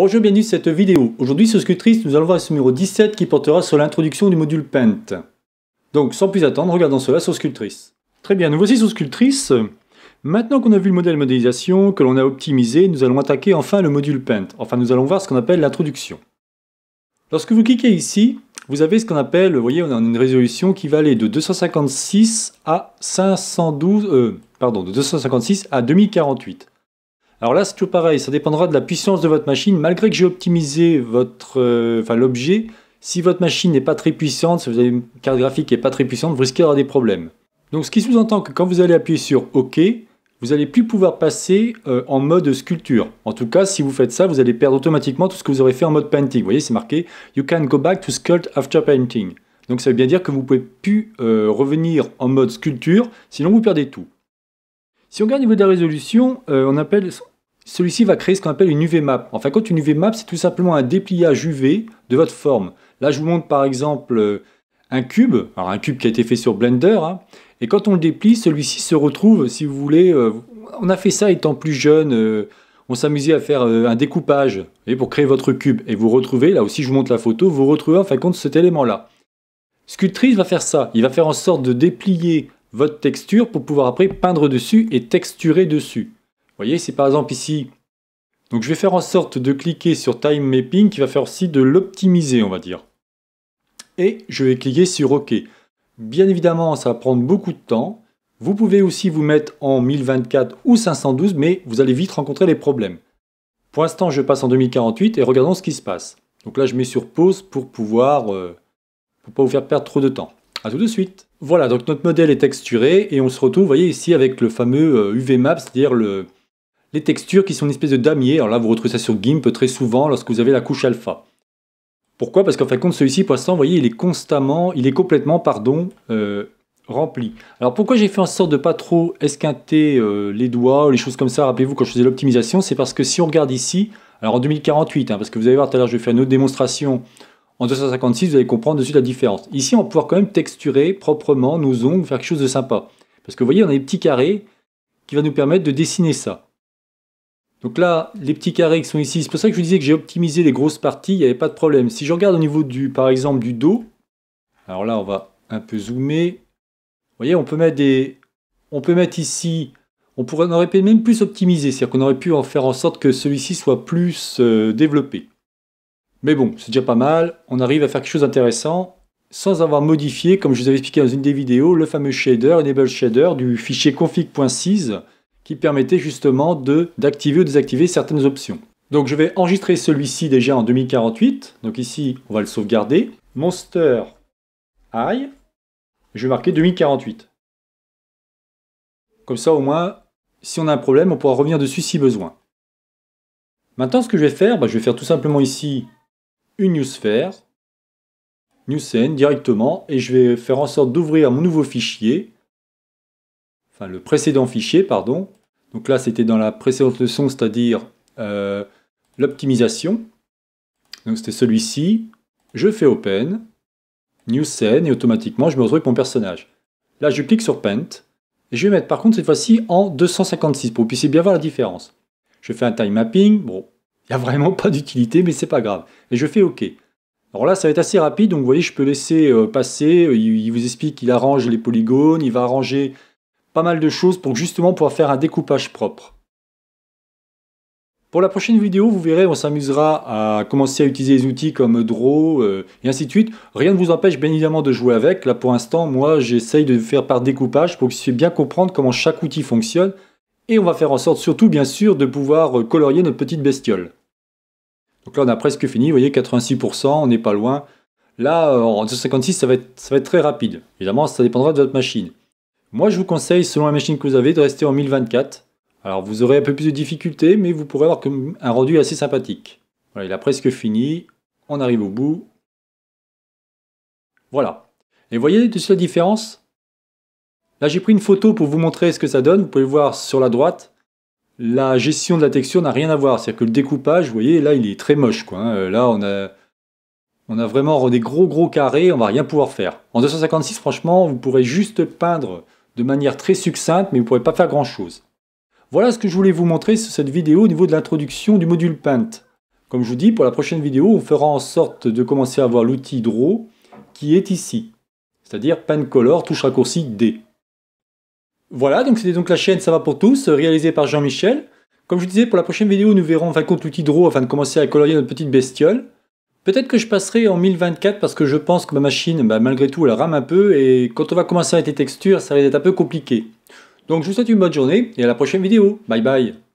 Bonjour, bienvenue dans cette vidéo. Aujourd'hui sur Sculptris, nous allons voir ce numéro 17 qui portera sur l'introduction du module Paint. Donc sans plus attendre, regardons cela sur Sculptrice. Très bien, nous voici sur Sculptrice. Maintenant qu'on a vu le modèle modélisation, que l'on a optimisé, nous allons attaquer enfin le module Paint. Enfin, nous allons voir ce qu'on appelle l'introduction. Lorsque vous cliquez ici, vous avez ce qu'on appelle, vous voyez, on a une résolution qui va aller de 256 à 512, euh, pardon, de 256 à 2048. Alors là, c'est tout pareil, ça dépendra de la puissance de votre machine. Malgré que j'ai optimisé votre, euh, l'objet, si votre machine n'est pas très puissante, si vous avez une carte graphique qui n'est pas très puissante, vous risquez d'avoir des problèmes. Donc ce qui sous-entend que quand vous allez appuyer sur OK, vous n'allez plus pouvoir passer euh, en mode sculpture. En tout cas, si vous faites ça, vous allez perdre automatiquement tout ce que vous aurez fait en mode painting. Vous voyez, c'est marqué « You can go back to sculpt after painting ». Donc ça veut bien dire que vous ne pouvez plus euh, revenir en mode sculpture, sinon vous perdez tout. Si on regarde au niveau de la résolution, on appelle celui-ci va créer ce qu'on appelle une UV map. En fin de une UV map, c'est tout simplement un dépliage UV de votre forme. Là, je vous montre par exemple euh, un cube, alors un cube qui a été fait sur Blender, hein. et quand on le déplie, celui-ci se retrouve, si vous voulez, euh, on a fait ça étant plus jeune, euh, on s'amusait à faire un découpage et pour créer votre cube, et vous retrouvez, là aussi je vous montre la photo, vous retrouvez en fin de compte cet élément-là. Sculptrice va faire ça, il va faire en sorte de déplier votre texture pour pouvoir après peindre dessus et texturer dessus voyez, c'est par exemple ici, donc je vais faire en sorte de cliquer sur Time Mapping qui va faire aussi de l'optimiser, on va dire. Et je vais cliquer sur OK. Bien évidemment, ça va prendre beaucoup de temps. Vous pouvez aussi vous mettre en 1024 ou 512, mais vous allez vite rencontrer les problèmes. Pour l'instant, je passe en 2048 et regardons ce qui se passe. Donc là, je mets sur pause pour pouvoir... Euh, pas vous faire perdre trop de temps. A tout de suite Voilà, donc notre modèle est texturé et on se retrouve, vous voyez, ici avec le fameux UV euh, map, c'est-à-dire le, les textures qui sont une espèce de damier. Alors là, vous retrouvez ça sur GIMP très souvent lorsque vous avez la couche alpha. Pourquoi Parce qu'en fin de compte, celui-ci, pour l'instant, vous voyez, il est constamment, il est complètement, pardon, euh, rempli. Alors pourquoi j'ai fait en sorte de pas trop esquinter euh, les doigts ou les choses comme ça Rappelez-vous, quand je faisais l'optimisation, c'est parce que si on regarde ici, alors en 2048, hein, parce que vous allez voir tout à l'heure, je vais faire une autre démonstration en 256, vous allez comprendre de suite la différence. Ici, on va pouvoir quand même texturer proprement nos ongles, faire quelque chose de sympa. Parce que vous voyez, on a des petits carrés qui va nous permettre de dessiner ça. Donc là, les petits carrés qui sont ici, c'est pour ça que je vous disais que j'ai optimisé les grosses parties, il n'y avait pas de problème. Si je regarde au niveau du, par exemple, du dos, alors là, on va un peu zoomer. Vous voyez, on peut mettre des, on peut mettre ici, on, pourrait, aurait pu même plus optimiser, c'est-à-dire qu'on aurait pu en faire en sorte que celui-ci soit plus euh, développé. Mais bon, c'est déjà pas mal, on arrive à faire quelque chose d'intéressant sans avoir modifié, comme je vous avais expliqué dans une des vidéos, le fameux shader, enable shader du fichier config.sys qui permettait justement de d'activer ou désactiver certaines options. Donc je vais enregistrer celui-ci déjà en 2048. Donc ici, on va le sauvegarder. Monster I. Je vais marquer 2048. Comme ça, au moins, si on a un problème, on pourra revenir dessus si besoin. Maintenant, ce que je vais faire, bah, je vais faire tout simplement ici une new scene directement, et je vais faire en sorte d'ouvrir mon nouveau fichier enfin le précédent fichier, pardon. Donc là, c'était dans la précédente leçon, c'est-à-dire euh, l'optimisation. Donc c'était celui-ci. Je fais Open, New Scene, et automatiquement, je me retrouve avec mon personnage. Là, je clique sur Paint, et je vais mettre par contre cette fois-ci en 256 pour que vous puissiez bien voir la différence. Je fais un time mapping, bon, il n'y a vraiment pas d'utilité, mais c'est pas grave. Et je fais OK. Alors là, ça va être assez rapide, donc vous voyez, je peux laisser euh, passer, il, vous explique qu'il arrange les polygones, il va arranger mal de choses pour justement pouvoir faire un découpage propre. Pour la prochaine vidéo, vous verrez, on s'amusera à commencer à utiliser les outils comme Draw euh, et ainsi de suite. Rien ne vous empêche bien évidemment de jouer avec. Là pour l'instant, moi j'essaye de faire par découpage pour que vous puisse bien comprendre comment chaque outil fonctionne. Et on va faire en sorte surtout bien sûr de pouvoir euh, colorier notre petite bestiole. Donc là on a presque fini, vous voyez 86%, on n'est pas loin. Là euh, en 256 ça va ça va être très rapide. Évidemment ça dépendra de votre machine. Moi, je vous conseille, selon la machine que vous avez, de rester en 1024. Alors, vous aurez un peu plus de difficultés, mais vous pourrez avoir un rendu assez sympathique. Voilà, il a presque fini. On arrive au bout. Voilà. Et voyez de la différence Là, j'ai pris une photo pour vous montrer ce que ça donne. Vous pouvez voir sur la droite. La gestion de la texture n'a rien à voir. C'est-à-dire que le découpage, vous voyez, là, il est très moche. Quoi. Hein. Euh, là, on a, on a vraiment des gros gros carrés. On ne va rien pouvoir faire. En 256, franchement, vous pourrez juste peindre de manière très succincte, mais vous ne pourrez pas faire grand-chose. Voilà ce que je voulais vous montrer sur cette vidéo au niveau de l'introduction du module Paint. Comme je vous dis, pour la prochaine vidéo, on fera en sorte de commencer à voir l'outil Draw qui est ici, c'est-à-dire Paint Color, touche raccourci D. Voilà, donc c'était donc la chaîne Ça va pour tous, réalisée par Jean-Michel. Comme je vous disais, pour la prochaine vidéo, nous verrons enfin l'outil Draw afin de commencer à colorier notre petite bestiole. Peut-être que je passerai en 1024 parce que je pense que ma machine, bah, malgré tout, elle rame un peu et quand on va commencer avec les textures, ça va être un peu compliqué. Donc je vous souhaite une bonne journée et à la prochaine vidéo. Bye bye